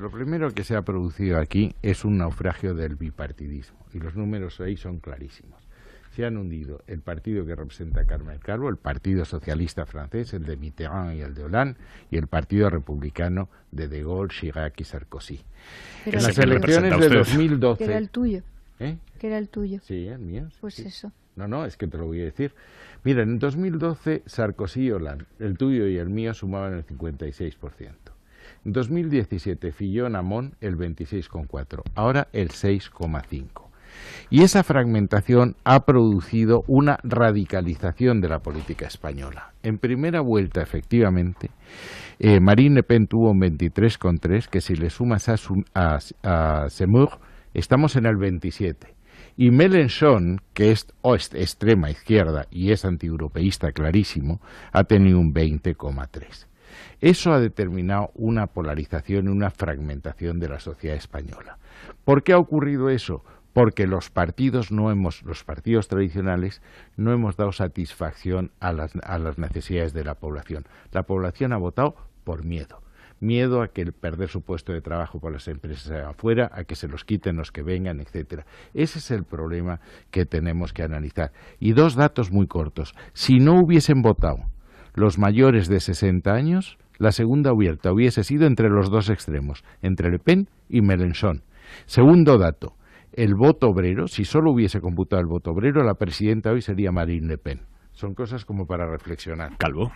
Lo primero que se ha producido aquí es un naufragio del bipartidismo y los números ahí son clarísimos. Se han hundido el partido que representa a Carmen Calvo, el Partido Socialista francés, el de Mitterrand y el de Hollande, y el Partido Republicano de De Gaulle, Chirac y Sarkozy. en las elecciones de 2012... Que era el tuyo. ¿Eh? era el tuyo. Sí, el mío. Pues eso. No, no, es que te lo voy a decir. Mira, en 2012 Sarkozy y Hollande, el tuyo y el mío, sumaban el 56%. En 2017 fillón Amón el 26,4, ahora el 6,5. Y esa fragmentación ha producido una radicalización de la política española. En primera vuelta, efectivamente, eh, Marine Le Pen tuvo un 23,3, que si le sumas a, a, Semur, estamos en el 27. Y Melenchon, que es, extrema izquierda y es antieuropeísta clarísimo, ha tenido un 20,3. Eso ha determinado una polarización y una fragmentación de la sociedad española. ¿Por qué ha ocurrido eso? Porque los partidos no hemos, los partidos tradicionales, no hemos dado satisfacción a las, a las necesidades de la población. La población ha votado por miedo miedo a que el perder su puesto de trabajo por las empresas afuera, a que se los quiten los que vengan, etcétera. Ese es el problema que tenemos que analizar. Y dos datos muy cortos. Si no hubiesen votado los mayores de 60 años, la segunda vuelta hubiese sido entre los dos extremos, entre Le Pen y Melenchon. Segundo dato, el voto obrero, si solo hubiese computado el voto obrero, la presidenta hoy sería Marine Le Pen. Son cosas como para reflexionar. Calvo.